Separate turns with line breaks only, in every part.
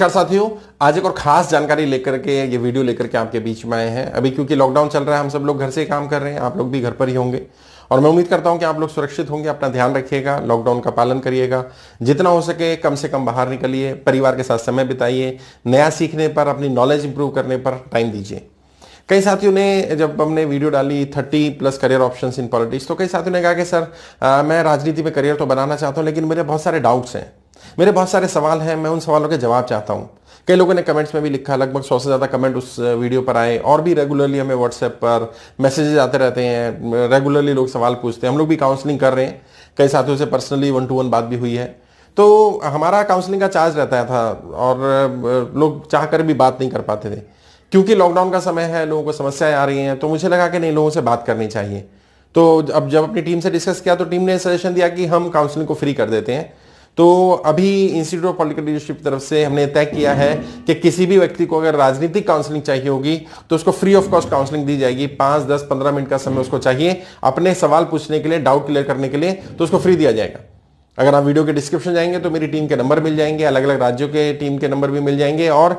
नमस्कार अच्छा साथियों आज एक और खास जानकारी लेकर के ये वीडियो लेकर के आपके बीच में आए हैं अभी क्योंकि लॉकडाउन चल रहा है हम सब लोग घर से काम कर रहे हैं आप लोग भी घर पर ही होंगे और मैं उम्मीद करता हूं कि आप लोग सुरक्षित होंगे अपना ध्यान रखिएगा लॉकडाउन का पालन करिएगा जितना हो सके कम से कम बाहर निकलिए परिवार के साथ समय बिताइए नया सीखने पर अपनी नॉलेज इंप्रूव करने पर टाइम दीजिए कई साथियों ने जब हमने वीडियो डाली thirty plus career option in politics तो कई साथियों ने कहा कि सर आ, मैं राजनीति में करियर तो बनाना चाहता हूँ लेकिन मेरे बहुत सारे डाउट्स हैं मेरे बहुत सारे सवाल हैं मैं उन सवालों के जवाब चाहता हूँ कई लोगों ने कमेंट्स में भी लिखा लगभग सौ से ज़्यादा कमेंट उस वीडियो पर आए और भी रेगुलरली हमें व्हाट्सएप पर मैसेजेज आते रहते हैं रेगुलरली लोग सवाल पूछते हैं हम लोग भी काउंसलिंग कर रहे हैं कई साथियों से पर्सनली वन टू वन बात भी हुई है तो हमारा काउंसलिंग का चार्ज रहता था और लोग चाह कर भी बात नहीं कर पाते थे क्योंकि लॉकडाउन का समय है लोगों को समस्याएं आ रही हैं तो मुझे लगा कि नहीं लोगों से बात करनी चाहिए तो अब जब अपनी टीम से डिस्कस किया तो टीम ने सजेशन दिया कि हम काउंसलिंग को फ्री कर देते हैं तो अभी इंस्टीट्यूट ऑफ पॉलिटिकल लीडरशिप की तरफ से हमने तय किया है कि किसी भी व्यक्ति को अगर राजनीतिक काउंसलिंग चाहिए होगी तो उसको फ्री ऑफ कॉस्ट काउंसलिंग दी जाएगी पांच दस पंद्रह मिनट का समय उसको चाहिए अपने सवाल पूछने के लिए डाउट क्लियर करने के लिए तो उसको फ्री दिया जाएगा अगर आप वीडियो के डिस्क्रिप्शन जाएंगे तो मेरी टीम के नंबर मिल जाएंगे अलग अलग राज्यों के टीम के नंबर भी मिल जाएंगे और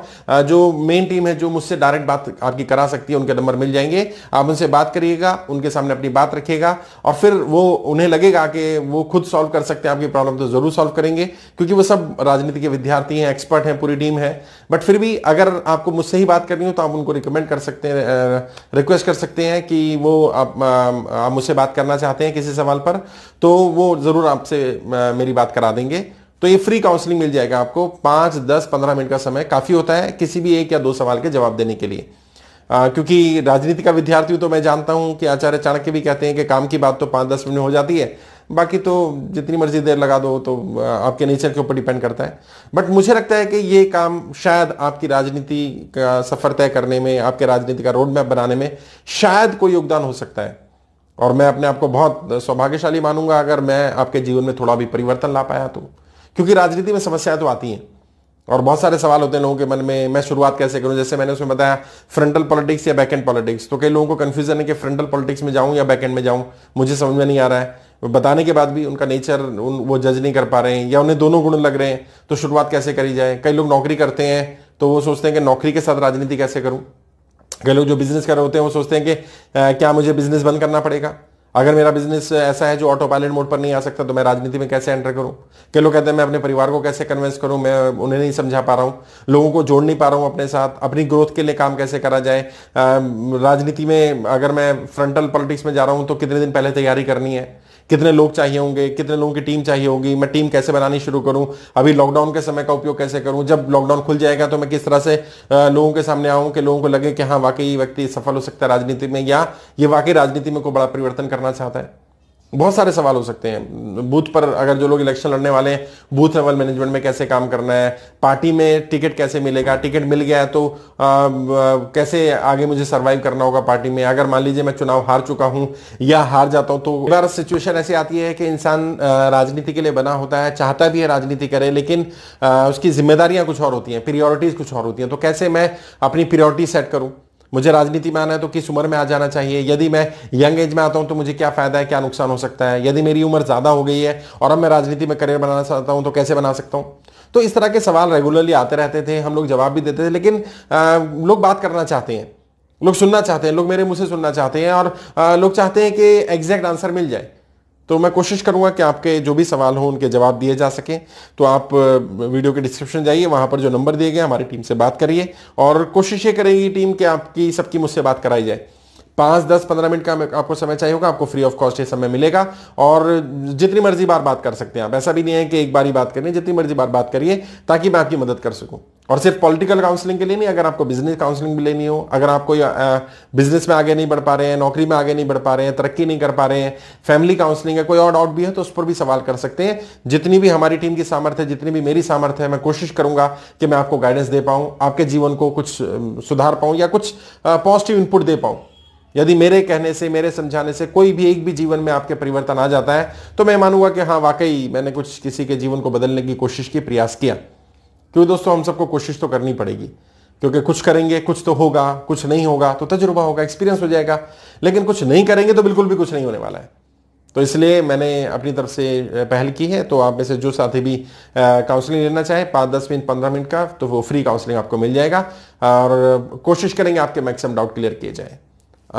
जो मेन टीम है जो मुझसे डायरेक्ट बात आपकी करा सकती है उनके नंबर मिल जाएंगे आप उनसे बात करिएगा उनके सामने अपनी बात रखिएगा और फिर वो उन्हें लगेगा कि वो खुद सॉल्व कर सकते हैं आपकी प्रॉब्लम तो ज़रूर सॉल्व करेंगे क्योंकि वो सब राजनीति के विद्यार्थी हैं एक्सपर्ट हैं पूरी टीम है बट फिर भी अगर आपको मुझसे ही बात करनी हो तो आप उनको रिकमेंड कर सकते हैं रिक्वेस्ट कर सकते हैं कि वो आप, आप मुझसे बात करना चाहते हैं किसी सवाल पर तो वो ज़रूर आपसे मेरी बात करा देंगे तो ये फ्री काउंसलिंग मिल जाएगा आपको पांच दस पंद्रह मिनट का समय काफ़ी होता है किसी भी एक या दो सवाल के जवाब देने के लिए आ, क्योंकि राजनीति का विद्यार्थी हूँ तो मैं जानता हूं कि आचार्य चाणक्य भी कहते हैं कि काम की बात तो पांच दस मिनट हो जाती है बाकी तो जितनी मर्जी देर लगा दो तो आपके नेचर के ऊपर डिपेंड करता है बट मुझे लगता है कि ये काम शायद आपकी राजनीति का सफ़र तय करने में आपके राजनीति का रोड मैप बनाने में शायद कोई योगदान हो सकता है और मैं अपने आप को बहुत सौभाग्यशाली मानूंगा अगर मैं आपके जीवन में थोड़ा भी परिवर्तन ला पाया तो क्योंकि राजनीति में समस्याएं तो आती हैं और बहुत सारे सवाल होते हैं लोगों के मन में मैं शुरुआत कैसे करूं जैसे मैंने उसमें बताया फ्रंटल पॉलिटिक्स या बैकेंड पॉलिटिक्स तो कई लोगों को कन्फ्यूजन है कि फ्रंटल पॉलिटिक्स में जाऊं या बैकेंड में जाऊं मुझे समझ में नहीं आ रहा है बताने के बाद भी उनका नेचर उन वो जज नहीं कर पा रहे हैं या उन्हें दोनों गुण लग रहे हैं तो शुरुआत कैसे करी जाए कई लोग नौकरी करते हैं तो वो सोचते हैं कि नौकरी के साथ राजनीति कैसे करूं कई लोग जो बिजनेस कर रहे होते हैं वो सोचते हैं कि आ, क्या मुझे बिजनेस बंद करना पड़ेगा अगर मेरा बिजनेस ऐसा है जो ऑटो पायलट मोड पर नहीं आ सकता तो मैं राजनीति में कैसे एंटर करूं कई लोग कहते हैं मैं अपने परिवार को कैसे कन्विंस करूं मैं उन्हें नहीं समझा पा रहा हूं लोगों को जोड़ नहीं पा रहा हूं अपने साथ अपनी ग्रोथ के लिए काम कैसे करा जाए राजनीति में अगर मैं फ्रंटल पॉलिटिक्स में जा रहा हूं तो कितने दिन पहले तैयारी करनी है कितने लोग चाहिए होंगे कितने लोगों की टीम चाहिए होगी मैं टीम कैसे बनानी शुरू करूं अभी लॉकडाउन के समय का उपयोग कैसे करूं जब लॉकडाउन खुल जाएगा तो मैं किस तरह से लोगों के सामने आऊं कि लोगों को लगे कि हाँ वाकई व्यक्ति सफल हो सकता है राजनीति में या ये वाकई राजनीति में कोई बड़ा परिवर्तन कर करना चाहता है बहुत सारे सवाल हो सकते हैं बूथ पर अगर जो लोग इलेक्शन लड़ने वाले हैं बूथ लेवल मैनेजमेंट में कैसे काम करना है पार्टी में टिकट कैसे मिलेगा टिकट मिल गया तो आ, आ, कैसे आगे मुझे सरवाइव करना होगा पार्टी में अगर मान लीजिए मैं चुनाव हार चुका हूं या हार जाता हूं तो बार सिचुएशन ऐसी आती है कि इंसान राजनीति के लिए बना होता है चाहता भी है राजनीति करे लेकिन आ, उसकी जिम्मेदारियां कुछ और होती हैं प्रियोरिटीज कुछ और होती हैं तो कैसे मैं अपनी प्रियोरिटी सेट करूँ मुझे राजनीति में आना है तो किस उम्र में आ जाना चाहिए यदि मैं यंग एज में आता हूं तो मुझे क्या फायदा है क्या नुकसान हो सकता है यदि मेरी उम्र ज्यादा हो गई है और अब मैं राजनीति में करियर बनाना चाहता हूं तो कैसे बना सकता हूं तो इस तरह के सवाल रेगुलरली आते रहते थे हम लोग जवाब भी देते थे लेकिन आ, लोग बात करना चाहते हैं लोग सुनना चाहते हैं लोग मेरे मुंह से सुनना चाहते हैं और लोग चाहते हैं कि एग्जैक्ट आंसर मिल जाए तो मैं कोशिश करूंगा कि आपके जो भी सवाल हों उनके जवाब दिए जा सकें तो आप वीडियो के डिस्क्रिप्शन जाइए वहाँ पर जो नंबर दिए गए हमारी टीम से बात करिए और कोशिश ये करेगी टीम कि आपकी सबकी मुझसे बात कराई जाए पाँच दस पंद्रह मिनट का आपको समय चाहिए होगा आपको फ्री ऑफ कॉस्ट ये समय मिलेगा और जितनी मर्जी बार बात कर सकते हैं आप ऐसा भी नहीं है कि एक बार ही बात करें जितनी मर्जी बार बात करिए ताकि मैं आपकी मदद कर सकूँ और सिर्फ पॉलिटिकल काउंसलिंग के लिए नहीं अगर आपको बिजनेस काउंसलिंग भी लेनी हो अगर आप कोई बिजनेस में आगे नहीं बढ़ पा रहे हैं नौकरी में आगे नहीं बढ़ पा रहे हैं तरक्की नहीं कर पा रहे हैं फैमिली काउंसलिंग है कोई और डाउट भी है तो उस पर भी सवाल कर सकते हैं जितनी भी हमारी टीम की सामर्थ्य है जितनी भी मेरी सामर्थ्य है मैं कोशिश करूंगा कि मैं आपको गाइडेंस दे पाऊं आपके जीवन को कुछ सुधार पाऊं या कुछ पॉजिटिव इनपुट दे पाऊं यदि मेरे कहने से मेरे समझाने से कोई भी एक भी जीवन में आपके परिवर्तन आ जाता है तो मैं मानूंगा कि हाँ वाकई मैंने कुछ किसी के जीवन को बदलने की कोशिश की प्रयास किया क्योंकि दोस्तों हम सबको कोशिश तो करनी पड़ेगी क्योंकि कुछ करेंगे कुछ तो होगा कुछ नहीं होगा तो तजुर्बा होगा एक्सपीरियंस हो जाएगा लेकिन कुछ नहीं करेंगे तो बिल्कुल भी कुछ नहीं होने वाला है तो इसलिए मैंने अपनी तरफ से पहल की है तो आप में से जो साथी भी काउंसलिंग लेना चाहे पाँच दस मिनट पंद्रह मिनट का तो वो फ्री काउंसलिंग आपको मिल जाएगा और कोशिश करेंगे आपके मैक्सिमम डाउट क्लियर किए जाए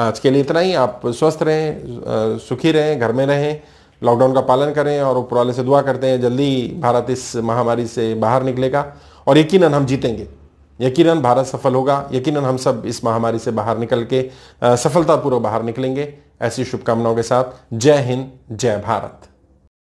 आज के लिए इतना ही आप स्वस्थ रहें सुखी रहें घर में रहें लॉकडाउन का पालन करें और ऊपर वाले से दुआ करते हैं जल्दी भारत इस महामारी से बाहर निकलेगा और यकीन हम जीतेंगे यकीन भारत सफल होगा यकीन हम सब इस महामारी से बाहर निकल के सफलतापूर्वक बाहर निकलेंगे ऐसी शुभकामनाओं के साथ जय हिंद जय भारत